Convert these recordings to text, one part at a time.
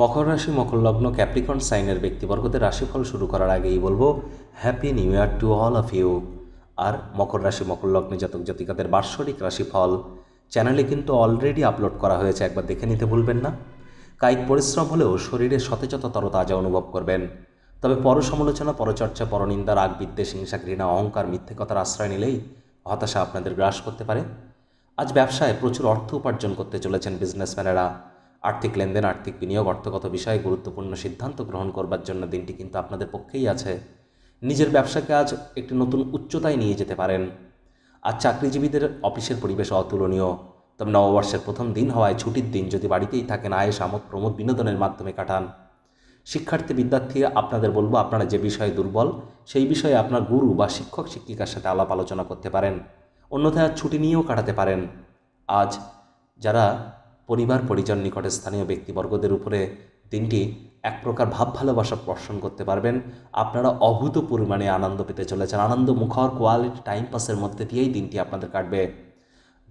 মকর রাশি মকর লগ্ন ক্যাপ্রিকন সাইনের ব্যক্তিবর্গদের রাশিফল শুরু করার আগেই বলবো happy new year to all of you আর মকর রাশি মকর লগ্নে জাতক জাতিকাদের বার্ষরিক রাশিফল চ্যানেলে কিন্তু অলরেডি আপলোড করা হয়েছে একবার দেখে নিতে ভুলবেন না কায়িক পরিশ্রম হলেও শরীরে সতেজতর তরতাজা অনুভব করবেন তবে পর সমালোচনা পরচর্চা পরনিন্দা রাগ বিদ্বেষ হিংসা ঘৃণা অহংকার মিথ্যে কথার আশ্রয় নিলেই হতাশা আপনাদের গ্রাস করতে পারে আজ ব্যবসায় প্রচুর অর্থ উপার্জন করতে চলেছেন বিজনেসম্যানেরা আর্থিক লেনদেন আর্থিক বিনিয়োগ অর্থগত বিষয়ে গুরুত্বপূর্ণ সিদ্ধান্ত গ্রহণ করবার জন্য দিনটি কিন্তু আপনাদের পক্ষেই আছে নিজের ব্যবসাকে আজ একটি নতুন উচ্চতায় নিয়ে যেতে পারেন আর চাকরিজীবীদের অফিসের পরিবেশ অতুলনীয় তবে নববর্ষের প্রথম দিন হওয়ায় ছুটির দিন যদি বাড়িতেই থাকেন আয়েস আমোদ প্রমোদ বিনোদনের মাধ্যমে কাটান শিক্ষার্থী বিদ্যার্থী আপনাদের বলবো আপনারা যে বিষয়ে দুর্বল সেই বিষয়ে আপনার গুরু বা শিক্ষক শিক্ষিকার সাথে আলাপ আলোচনা করতে পারেন অন্যথায় ছুটি নিয়েও কাটাতে পারেন আজ যারা পরিবার পরিজন নিকটে স্থানীয় ব্যক্তিবর্গদের উপরে দিনটি এক প্রকার ভাব ভালোবাসা প্রদর্শন করতে পারবেন আপনারা অভূত পরিমাণে আনন্দ পেতে চলেছেন আনন্দ মুখর কোয়ালিটি টাইম পাসের মধ্যে দিয়েই দিনটি আপনাদের কাটবে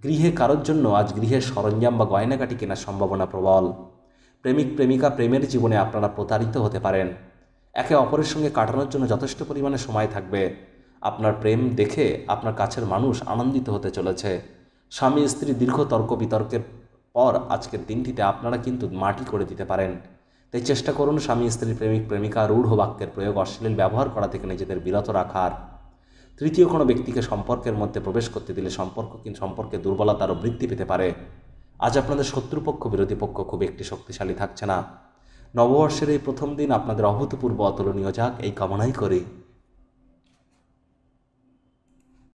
গৃহে কারোর জন্য আজ গৃহের সরঞ্জাম বা গয়নাকাটি কেনার সম্ভাবনা প্রবল প্রেমিক প্রেমিকা প্রেমের জীবনে আপনারা প্রতারিত হতে পারেন একে অপরের সঙ্গে কাটানোর জন্য যথেষ্ট পরিমাণে সময় থাকবে আপনার প্রেম দেখে আপনার কাছের মানুষ আনন্দিত হতে চলেছে স্বামী স্ত্রী দীর্ঘ তর্ক বিতর্কের পর আজকের দিনটিতে আপনারা কিন্তু মাটি করে দিতে পারেন তাই চেষ্টা করুন স্বামী স্ত্রী প্রেমিক প্রেমিকা রূঢ় বাক্যের প্রয়োগ অশ্লীল ব্যবহার করা থেকে নিজেদের বিরত রাখার তৃতীয় কোনো ব্যক্তিকে সম্পর্কের মধ্যে প্রবেশ করতে দিলে সম্পর্ক কিন্তু সম্পর্কে দুর্বলতারও বৃদ্ধি পেতে পারে আজ আপনাদের শত্রুপক্ষ বিরোধী পক্ষ খুব একটি শক্তিশালী থাকছে না নববর্ষের এই প্রথম দিন আপনাদের অভূতপূর্ব অতুলনীয় যাক এই কামনাই করি